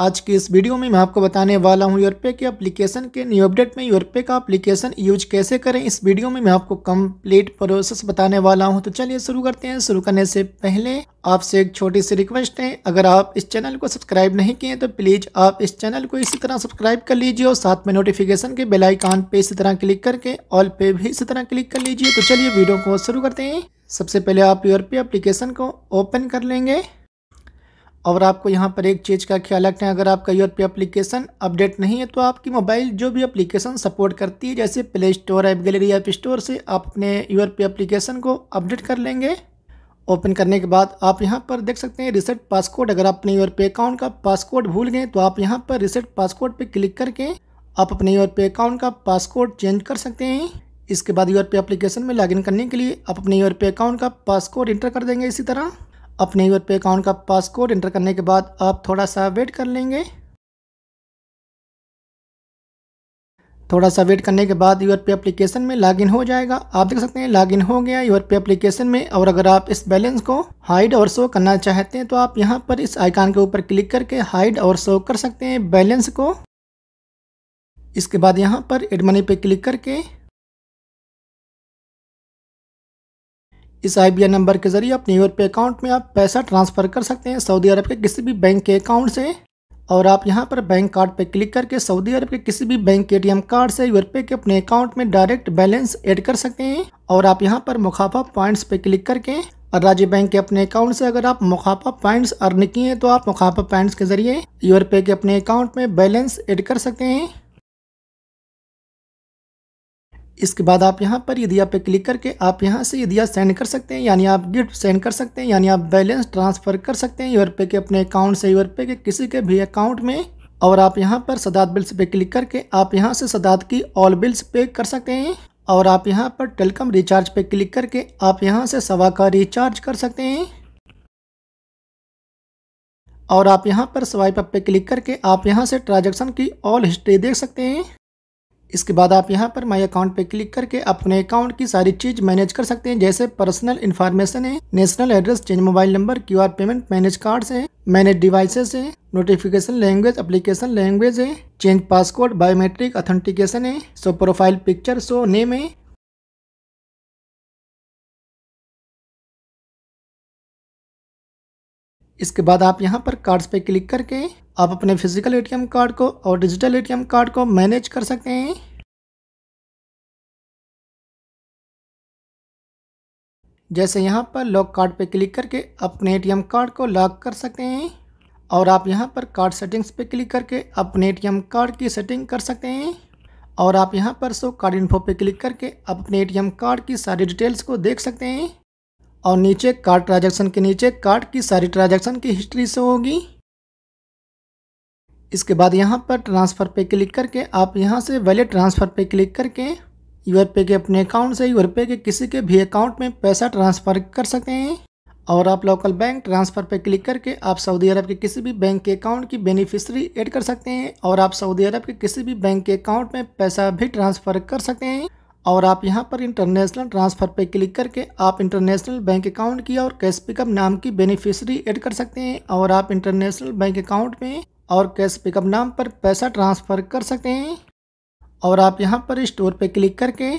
आज के इस वीडियो में मैं आपको बताने वाला हूं यूरपे के एप्लीकेशन के न्यू अपडेट में यूरपे का एप्लीकेशन यूज कैसे करें इस वीडियो में मैं आपको कंप्लीट प्रोसेस बताने वाला हूं तो चलिए शुरू करते हैं शुरू करने से पहले आपसे एक छोटी सी रिक्वेस्ट है अगर आप इस चैनल को सब्सक्राइब नहीं किए तो प्लीज़ आप इस चैनल को इसी तरह सब्सक्राइब कर लीजिए और साथ में नोटिफिकेशन के बेलाइकान पर इसी तरह क्लिक करके ऑल पे भी इसी तरह क्लिक कर लीजिए तो चलिए वीडियो को शुरू करते हैं सबसे पहले आप यूरपे एप्लीकेशन को ओपन कर लेंगे और आपको यहाँ पर एक चीज़ का ख्याल रखना है अगर आपका यूर पे एप्लीकेशन अपडेट नहीं है तो आपकी मोबाइल जो भी एप्लीकेशन सपोर्ट करती है जैसे play store app gallery app store से आप अपने यूर पे एप्लीकेशन को अपडेट कर लेंगे ओपन करने के बाद आप यहाँ पर देख सकते हैं रिसेट पासकोड अगर आप अपने यूर पे अकाउंट का पासकोड भूल गए तो आप यहाँ पर रिसेट पासकोड पर क्लिक करके आप अपने यूर पे अकाउंट का पासकोड चेंज कर सकते हैं इसके बाद यूर पे एप्लीकेशन में लॉगिन करने के लिए आप अपने यूर पे अकाउंट का पासकोड इंटर कर देंगे इसी तरह अपने यूर पे अकाउंट का पासकोड एंटर करने के बाद आप थोड़ा सा वेट कर लेंगे थोड़ा सा वेट करने के बाद यूर पे एप्लीकेशन में लॉगिन हो जाएगा आप देख सकते हैं लॉगिन हो गया यूर पे एप्लीकेशन में और अगर आप इस बैलेंस को हाइड और शो करना चाहते हैं तो आप यहां पर इस आइकान के ऊपर क्लिक करके हाइड और शो कर सकते हैं बैलेंस को इसके बाद यहाँ पर एडमनी पे क्लिक करके इस आई नंबर के ज़रिए अपने यूर पे अकाउंट में आप पैसा ट्रांसफ़र कर सकते हैं सऊदी अरब के किसी भी बैंक के अकाउंट से और आप यहां पर बैंक कार्ड पर क्लिक करके सऊदी अरब के किसी भी बैंक के एटीएम कार्ड से यूर पे के अपने अकाउंट में डायरेक्ट बैलेंस ऐड कर सकते हैं और आप यहां पर मुखाफा पॉइंट्स पे क्लिक करके और राज्य बैंक के अपने अकाउंट से अगर आप मुखाफा पॉइंट्स अर्न किए तो आप मुखाफा पॉइंट्स के जरिए यूर पे के अपने अकाउंट में बैलेंस एड कर सकते हैं इसके बाद आप यहाँ पर यदि आप पे क्लिक करके आप यहाँ से यदि आप सेंड कर सकते हैं यानी आप गिफ्ट सेंड कर सकते हैं यानी आप बैलेंस ट्रांसफ़र कर सकते हैं यूर पे के अपने अकाउंट से यूर पे के किसी के भी अकाउंट में और आप यहाँ पर सदात बिल्स पे क्लिक करके आप यहाँ से सदात की ऑल बिल्स पे कर सकते हैं और आप यहाँ पर टेलकम रिचार्ज पे क्लिक करके आप यहाँ से सवा का रिचार्ज कर सकते हैं और आप यहाँ पर स्वाइप अप पे क्लिक करके आप यहाँ से ट्रांजैक्शन की ऑल हिस्ट्री देख सकते हैं इसके बाद आप यहाँ पर माई अकाउंट पे क्लिक करके अपने अकाउंट की सारी चीज मैनेज कर सकते हैं जैसे पर्सनल इन्फॉर्मेशन है national address change mobile number Q payment manage cards है मैनेज डिवाइसेस है नोटिफिकेशन लैंग्वेज एप्लीकेशन लैंग्वेज है चेंज पासवर्ड बायोमेट्रिक ऑथेंटिकेशन है so profile picture so name है इसके बाद आप यहाँ पर कार्ड्स पे क्लिक करके आप अपने फिजिकल एटीएम कार्ड को और डिजिटल एटीएम कार्ड को मैनेज कर सकते हैं जैसे यहाँ पर लॉक कार्ड पे क्लिक करके अपने एटीएम कार्ड को लॉक कर सकते हैं और आप यहाँ पर कार्ड सेटिंग्स पे क्लिक करके अपने एटीएम कार्ड की सेटिंग कर सकते हैं और आप यहाँ पर सो कार्ड इन्फो पे क्लिक करके अपने एटीएम कार्ड की सारी डिटेल्स को देख सकते हैं और नीचे कार्ड ट्रांजैक्शन के नीचे कार्ड की सारी ट्रांजैक्शन की हिस्ट्री से होगी इसके बाद यहाँ पर ट्रांसफ़र पे क्लिक करके आप यहाँ से वैलेट ट्रांसफ़र पे क्लिक करके यूर पे के अपने अकाउंट से यूर पे के किसी के भी अकाउंट में पैसा ट्रांसफ़र कर सकते हैं और आप लोकल बैंक ट्रांसफ़र पे क्लिक करके आप सऊदी अरब के किसी भी बैंक के अकाउंट की बेनिफिशरी ऐड कर सकते हैं और आप सऊदी अरब के किसी भी बैंक के अकाउंट में पैसा भी ट्रांसफ़र कर सकते हैं और आप यहां पर इंटरनेशनल ट्रांसफ़र पे क्लिक करके आप इंटरनेशनल बैंक अकाउंट की और कैश पिकअप नाम की बेनिफिशरी ऐड कर सकते हैं और आप इंटरनेशनल बैंक अकाउंट में और कैश पिकअप नाम पर पैसा ट्रांसफ़र कर सकते हैं और आप यहां पर स्टोर पे क्लिक करके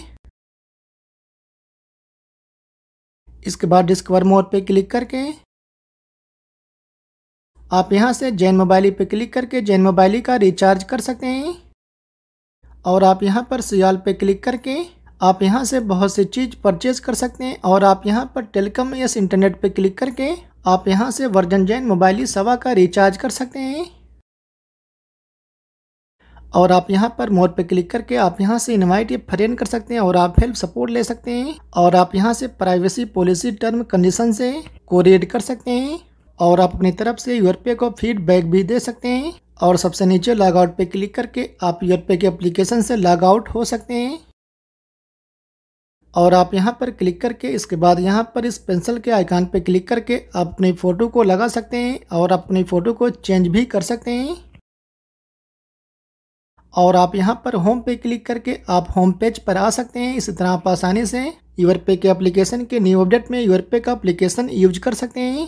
इसके बाद डिस्कवर मोड पे क्लिक करके आप यहां से जैन मोबाइली पे क्लिक करके जैन मोबाइली का रिचार्ज कर सकते हैं और आप यहाँ पर सियाल पे क्लिक करके आप यहाँ से बहुत सी चीज़ परचेज़ कर सकते हैं और आप यहाँ पर टेलीकॉम या इंटरनेट पे क्लिक करके आप यहाँ से वर्जन जैन मोबाइली सवा का रिचार्ज कर सकते हैं और आप यहाँ पर मोर पे क्लिक करके आप यहाँ से इनवाइट या फ्रेंड कर सकते हैं और आप हेल्प सपोर्ट ले सकते हैं और आप यहाँ से प्राइवेसी पॉलिसी टर्म कंडीशन से कोरिएट कर सकते हैं और आप अपनी तरफ से यूर पे को फीडबैक भी दे सकते हैं और सबसे नीचे लॉग आउट पे क्लिक करके आप यूर पे के एप्लीकेशन से लॉग आउट हो सकते हैं और आप यहाँ पर क्लिक करके इसके बाद यहाँ पर इस पेंसिल के आइकान पे क्लिक करके आप अपनी फ़ोटो को लगा सकते हैं और अपनी फ़ोटो को चेंज भी कर सकते हैं और आप यहाँ पर होम पे क्लिक करके आप होम पेज पर आ सकते हैं इसी तरह आप आसानी से यूर पे के एप्लीकेशन के न्यू अपडेट में यूर पे का एप्लीकेशन यूज कर सकते हैं